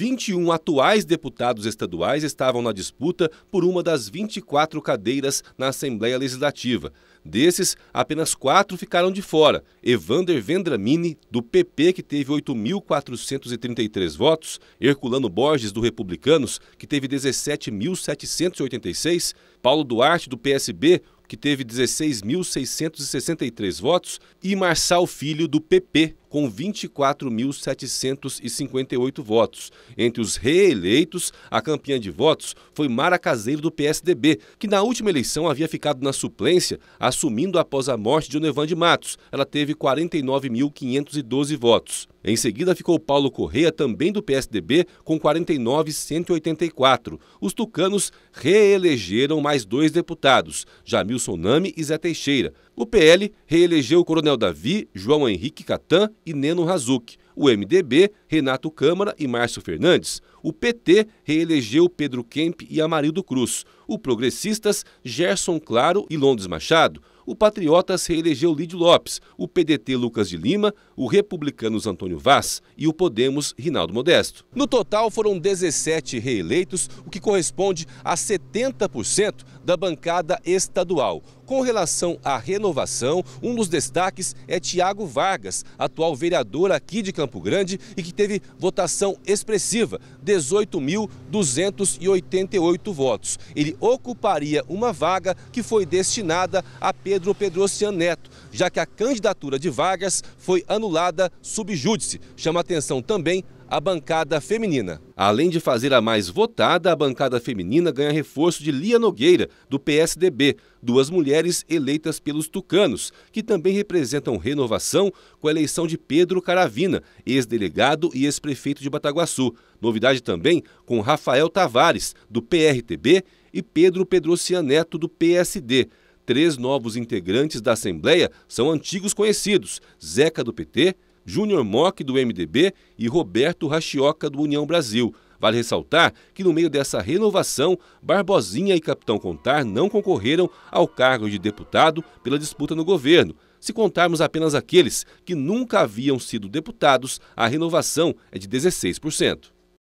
21 atuais deputados estaduais estavam na disputa por uma das 24 cadeiras na Assembleia Legislativa. Desses, apenas quatro ficaram de fora: Evander Vendramini, do PP, que teve 8.433 votos, Herculano Borges, do Republicanos, que teve 17.786, Paulo Duarte, do PSB, que teve 16.663 votos, e Marçal Filho, do PP, com 24.758 votos. Entre os reeleitos, a campeã de votos foi Mara Caseiro do PSDB, que na última eleição havia ficado na suplência, assumindo após a morte de Onevan de Matos. Ela teve 49.512 votos. Em seguida ficou Paulo Correia, também do PSDB, com 49,184. Os tucanos reelegeram mais dois deputados, Jamilson Nami e Zé Teixeira. O PL reelegeu o Coronel Davi, João Henrique Catan e Neno Razuc. O MDB, Renato Câmara e Márcio Fernandes. O PT reelegeu Pedro Kemp e Amarildo Cruz. O Progressistas, Gerson Claro e Londres Machado o Patriotas reelegeu Lídio Lopes, o PDT Lucas de Lima, o Republicanos Antônio Vaz e o Podemos Rinaldo Modesto. No total foram 17 reeleitos, o que corresponde a 70% da bancada estadual. Com relação à renovação, um dos destaques é Tiago Vargas, atual vereador aqui de Campo Grande e que teve votação expressiva, 18.288 votos. Ele ocuparia uma vaga que foi destinada a Pedro Pedro Pedrocian Neto, já que a candidatura de Vargas foi anulada júdice. Chama atenção também a bancada feminina. Além de fazer a mais votada, a bancada feminina ganha reforço de Lia Nogueira, do PSDB, duas mulheres eleitas pelos tucanos, que também representam renovação com a eleição de Pedro Caravina, ex-delegado e ex-prefeito de Bataguaçu. Novidade também com Rafael Tavares, do PRTB, e Pedro Pedrocian Neto, do PSD três novos integrantes da Assembleia são antigos conhecidos: Zeca do PT, Júnior Mock do MDB e Roberto Rachioca do União Brasil. Vale ressaltar que no meio dessa renovação, Barbosinha e Capitão Contar não concorreram ao cargo de deputado pela disputa no governo. Se contarmos apenas aqueles que nunca haviam sido deputados, a renovação é de 16%.